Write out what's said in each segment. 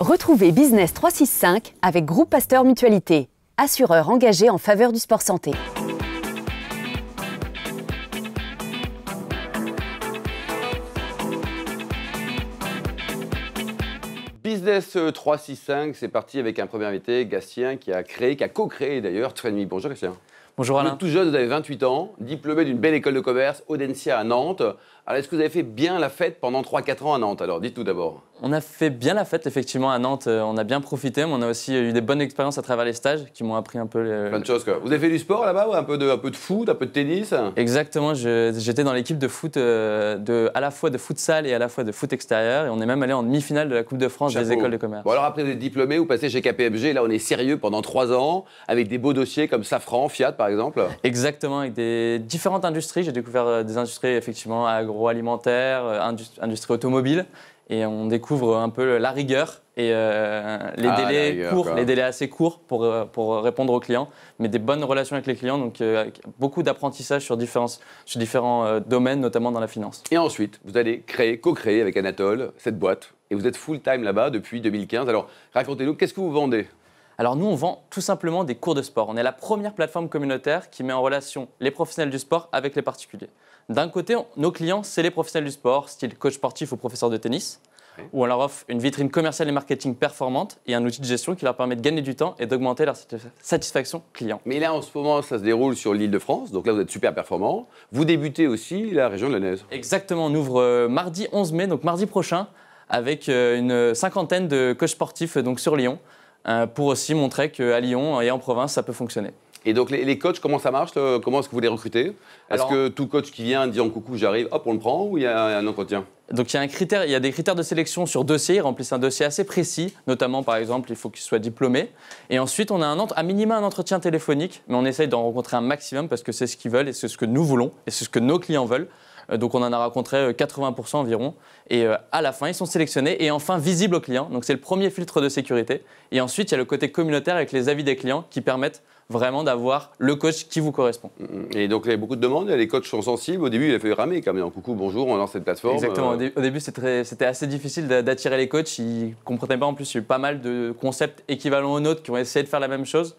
Retrouvez Business 365 avec Groupe Pasteur Mutualité, assureur engagé en faveur du sport santé. Business 365, euh, c'est parti avec un premier invité, Gastien, qui a créé, qui a co-créé d'ailleurs Nuit. Bonjour Gastien. Bonjour Alain. Vous êtes tout jeune, vous avez 28 ans, diplômé d'une belle école de commerce, Audencia à Nantes. Alors est-ce que vous avez fait bien la fête pendant 3-4 ans à Nantes Alors dites-nous d'abord. On a fait bien la fête effectivement à Nantes, euh, on a bien profité, mais on a aussi eu des bonnes expériences à travers les stages qui m'ont appris un peu... Les... Plein de choses quoi. Vous avez fait du sport là-bas, un, peu de, un peu de foot, un peu de tennis Exactement, j'étais dans l'équipe de foot, euh, de, à la fois de foot futsal et à la fois de foot extérieur, et on est même allé en demi-finale de la Coupe de France des écoles de commerce. Bon alors après vous êtes diplômé, vous passez chez KPMG, là on est sérieux pendant 3 ans, avec des beaux dossiers comme Safran, Fiat par par exemple Exactement, avec des différentes industries. J'ai découvert euh, des industries effectivement agroalimentaires, euh, industrie, automobile, et on découvre un peu la rigueur et euh, les ah, délais les délais assez courts pour, pour répondre aux clients, mais des bonnes relations avec les clients, donc beaucoup d'apprentissage sur, sur différents domaines, notamment dans la finance. Et ensuite, vous allez créer, co-créer avec Anatole cette boîte, et vous êtes full-time là-bas depuis 2015. Alors racontez-nous, qu'est-ce que vous vendez alors nous, on vend tout simplement des cours de sport. On est la première plateforme communautaire qui met en relation les professionnels du sport avec les particuliers. D'un côté, nos clients, c'est les professionnels du sport, style coach sportif ou professeur de tennis, où on leur offre une vitrine commerciale et marketing performante et un outil de gestion qui leur permet de gagner du temps et d'augmenter leur satisfaction client. Mais là, en ce moment, ça se déroule sur l'île de France, donc là, vous êtes super performant. Vous débutez aussi la région de la lyonnaise. Exactement, on ouvre euh, mardi 11 mai, donc mardi prochain, avec euh, une cinquantaine de coachs sportifs euh, donc sur Lyon. Euh, pour aussi montrer qu'à Lyon et en province, ça peut fonctionner. Et donc les, coachs, comment ça marche Comment est-ce que vous les recrutez Est-ce que tout coach qui vient dit en coucou j'arrive, hop on le prend ou il y a un entretien donc il y, a un critère, il y a des critères de sélection sur dossier, ils remplissent un dossier assez précis, notamment par exemple il faut qu'il soient diplômé. Et ensuite on a un, à minima un entretien téléphonique, mais on essaye d'en rencontrer un maximum parce que c'est ce qu'ils veulent et c'est ce que nous voulons et c'est ce que nos clients veulent. Euh, donc on en a rencontré 80% euh, environ. Et euh, à la fin, ils sont sélectionnés et enfin visibles aux clients. Donc c'est le premier filtre de sécurité. Et ensuite, il y a le côté communautaire avec les avis des clients qui permettent vraiment d'avoir le coach qui vous correspond. Et donc, il y a beaucoup de demandes, les coachs sont sensibles. Au début, il a fallu ramer quand même. Coucou, bonjour, on lance cette plateforme. Exactement. Au, au début, c'était assez difficile d'attirer les coachs. Ils ne comprenaient pas. En plus, il y a eu pas mal de concepts équivalents aux nôtres qui ont essayé de faire la même chose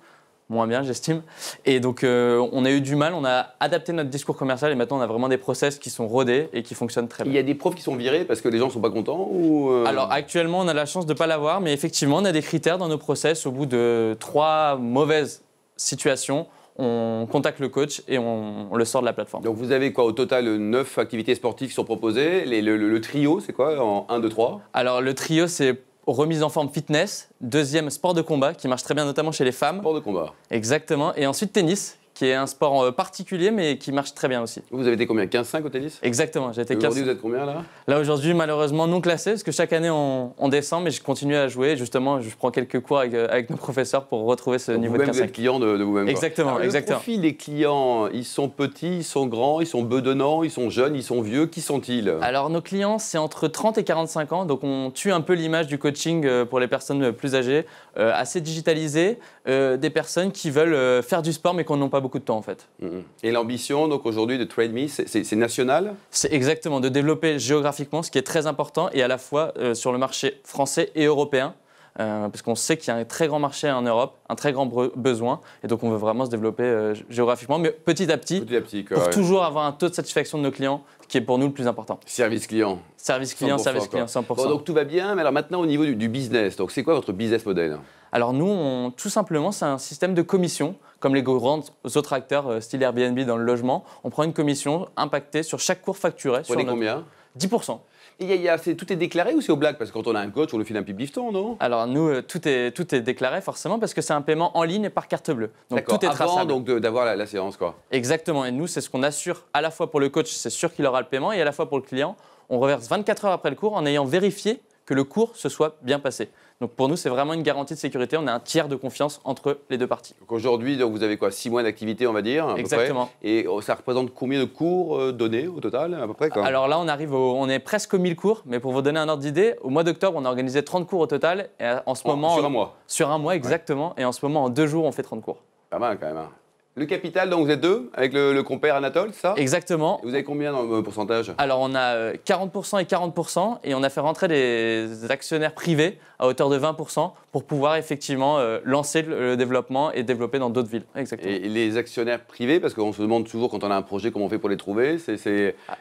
moins bien, j'estime. Et donc, euh, on a eu du mal, on a adapté notre discours commercial et maintenant, on a vraiment des process qui sont rodés et qui fonctionnent très bien. Il y a des profs qui sont virés parce que les gens ne sont pas contents ou euh? Alors, actuellement, on a la chance de ne pas l'avoir, mais effectivement, on a des critères dans nos process. Au bout de trois mauvaises situations, on contacte le coach et on, le sort de la plateforme. Donc vous avez quoi au total Neuf activités sportives qui sont proposées. le, trio, c'est quoi en 1, 2, 3 Alors le trio, c'est remise en forme fitness. Deuxième, sport de combat, qui marche très bien notamment chez les femmes. Sport de combat. Exactement. Et ensuite, tennis, qui est un sport euh, particulier, mais qui marche très bien aussi. Vous avez été combien 15-5 au tennis Exactement, j'ai été 15. Aujourd'hui, vous êtes combien là Là, aujourd'hui, malheureusement, non classé, parce que chaque année, on, descend, mais je continue à jouer. Justement, je prends quelques cours avec, euh, nos professeurs pour retrouver ce niveau de 15 Vous êtes client de, de vous-même. Exactement, ah, exactement. Le profil des clients, ils sont petits, ils sont grands, ils sont bedonnants, ils sont jeunes, ils sont vieux. Qui sont-ils Alors, nos clients, c'est entre 30 et 45 ans. Donc, on tue un peu l'image du coaching euh, pour les personnes plus âgées, assez digitalisées, des personnes qui veulent faire du sport, mais qu'on n'ont pas beaucoup de temps en fait. Mm-hmm. Et l'ambition donc aujourd'hui de TradeMe, c'est national C'est exactement de développer géographiquement ce qui est très important et à la fois euh, sur le marché français et européen. Euh, parce qu'on sait qu'il y a un très grand marché en Europe, un très grand besoin, et donc on veut vraiment se développer euh, géographiquement, mais petit à petit, pour toujours avoir un taux de satisfaction de nos clients qui est pour nous le plus important. Service client. Service client, service client, 100%. donc tout va bien, mais alors maintenant au niveau du, du business, donc c'est quoi votre business model alors nous, on, tout simplement, c'est un système de commission, comme les grands autres acteurs euh, style Airbnb dans le logement. On prend une commission impactée sur chaque cours facturé. Vous sur combien 10%. y a, tout est déclaré ou c'est au blague Parce que quand on a un coach, on le file un pip lifton, non Alors nous, euh, tout, est, tout est déclaré forcément parce que c'est un paiement en ligne et par carte bleue. Donc tout est traçable. Avant donc d'avoir la, la, séance quoi. Exactement. Et nous, c'est ce qu'on assure à la fois pour le coach, c'est sûr qu'il aura le paiement, et à la fois pour le client, on reverse 24 heures après le cours en ayant vérifié que le cours se soit bien passé. Donc pour nous, c'est vraiment une garantie de sécurité. On a un tiers de confiance entre les deux parties. Donc aujourd'hui, donc vous avez quoi Six mois d'activité, on va dire Exactement. Et oh, ça représente combien de cours euh, donnés au total à peu près Alors là, on arrive on est presque aux 1000 cours, mais pour vous donner un ordre d'idée, au mois d'octobre, on a organisé 30 cours au total. Et en ce moment, sur un mois. Sur un mois, exactement. Et en ce moment, en deux jours, on fait 30 cours. Pas mal quand même. Hein. Le capital, donc vous êtes deux, avec le, compère Anatole, ça Exactement. vous avez combien dans le euh, pourcentage Alors on a 40% euh, et 40%, et on a fait rentrer des actionnaires privés à hauteur de 20% pour pouvoir effectivement euh, lancer le, développement et développer dans d'autres villes. Exactement. Et les actionnaires privés, parce qu'on se demande toujours quand on a un projet comment on fait pour les trouver, c'est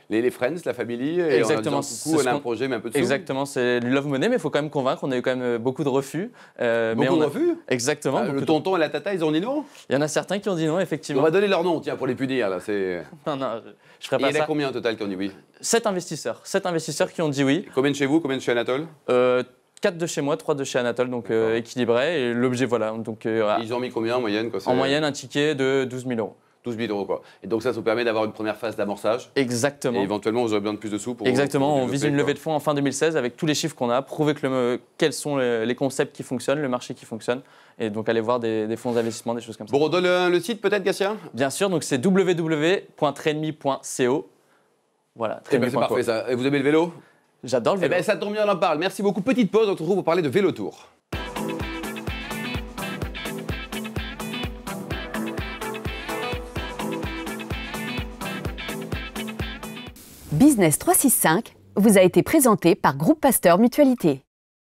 les, friends, la famille, et Exactement. on a, un projet mais un peu de Exactement, c'est love money, mais il faut quand même convaincre, on a eu quand même beaucoup de refus. beaucoup mais on de refus Exactement. Ah, le tonton et la tata, ils ont dit non Il y en a certains qui ont dit non, on va donner leur nom, tiens, pour les punir, là. C'est... non, je, ferai pas ça. Il y en a combien au total qui ont dit oui Sept investisseurs. Sept investisseurs qui ont dit oui. combien de chez vous Combien de chez Anatole 4 euh, de chez moi, 3 de chez Anatole, donc euh, équilibré. Et l'objet, voilà. Donc, euh, Ils ont mis combien en moyenne En moyenne, un ticket de 12 000 euros. 12 000 euros, quoi. Et donc, ça, ça vous permet d'avoir une première phase d'amorçage. Exactement. Et éventuellement, vous aurez besoin de plus de sous pour. Exactement. on vise une levée de fonds en fin 2016 avec tous les chiffres qu'on a, prouver que quels sont les, concepts qui fonctionnent, le marché qui fonctionne. Et donc, aller voir des, fonds d'investissement, des choses comme ça. Bon, on donne le, site peut-être, Gatien Bien sûr. Donc, c'est www.trainmi.co. Voilà. Très eh bien, c'est parfait ça. Et vous aimez le vélo J'adore le eh ben, vélo. Eh ça tombe bien, on en parle. Merci beaucoup. Petite pause, on se retrouve pour parler de Vélo Tour. Business 365 vous a été présenté par Groupe Pasteur Mutualité.